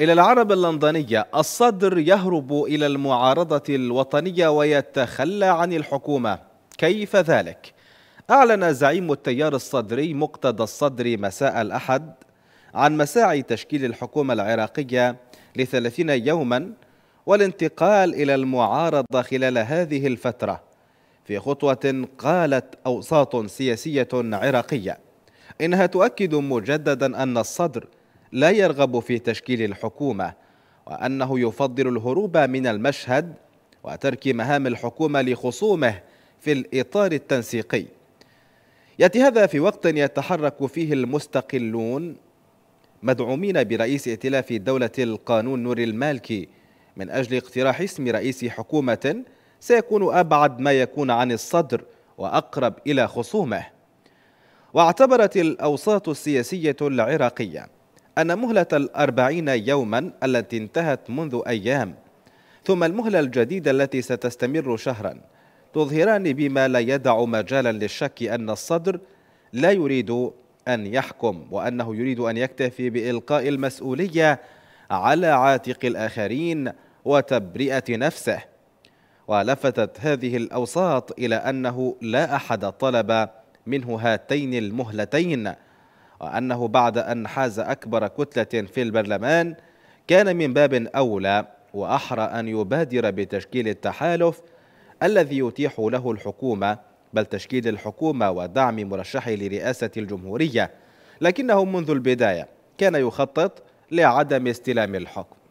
إلى العرب اللندنية الصدر يهرب إلى المعارضة الوطنية ويتخلى عن الحكومة كيف ذلك؟ أعلن زعيم التيار الصدري مقتدى الصدر مساء الأحد عن مساعي تشكيل الحكومة العراقية لثلاثين يوما والانتقال إلى المعارضة خلال هذه الفترة في خطوة قالت أوساط سياسية عراقية إنها تؤكد مجددا أن الصدر لا يرغب في تشكيل الحكومة وأنه يفضل الهروب من المشهد وترك مهام الحكومة لخصومه في الإطار التنسيقي يأتي هذا في وقت يتحرك فيه المستقلون مدعومين برئيس ائتلاف دولة القانون نور المالكي من أجل اقتراح اسم رئيس حكومة سيكون أبعد ما يكون عن الصدر وأقرب إلى خصومه واعتبرت الأوساط السياسية العراقية أن مهلة الأربعين يوما التي انتهت منذ أيام ثم المهلة الجديدة التي ستستمر شهرا تظهران بما لا يدع مجالا للشك أن الصدر لا يريد أن يحكم وأنه يريد أن يكتفي بإلقاء المسؤولية على عاتق الآخرين وتبرئة نفسه ولفتت هذه الأوساط إلى أنه لا أحد طلب منه هاتين المهلتين وأنه بعد أن حاز أكبر كتلة في البرلمان كان من باب أولى وأحرى أن يبادر بتشكيل التحالف الذي يتيح له الحكومة بل تشكيل الحكومة ودعم مرشحه لرئاسة الجمهورية لكنه منذ البداية كان يخطط لعدم استلام الحكم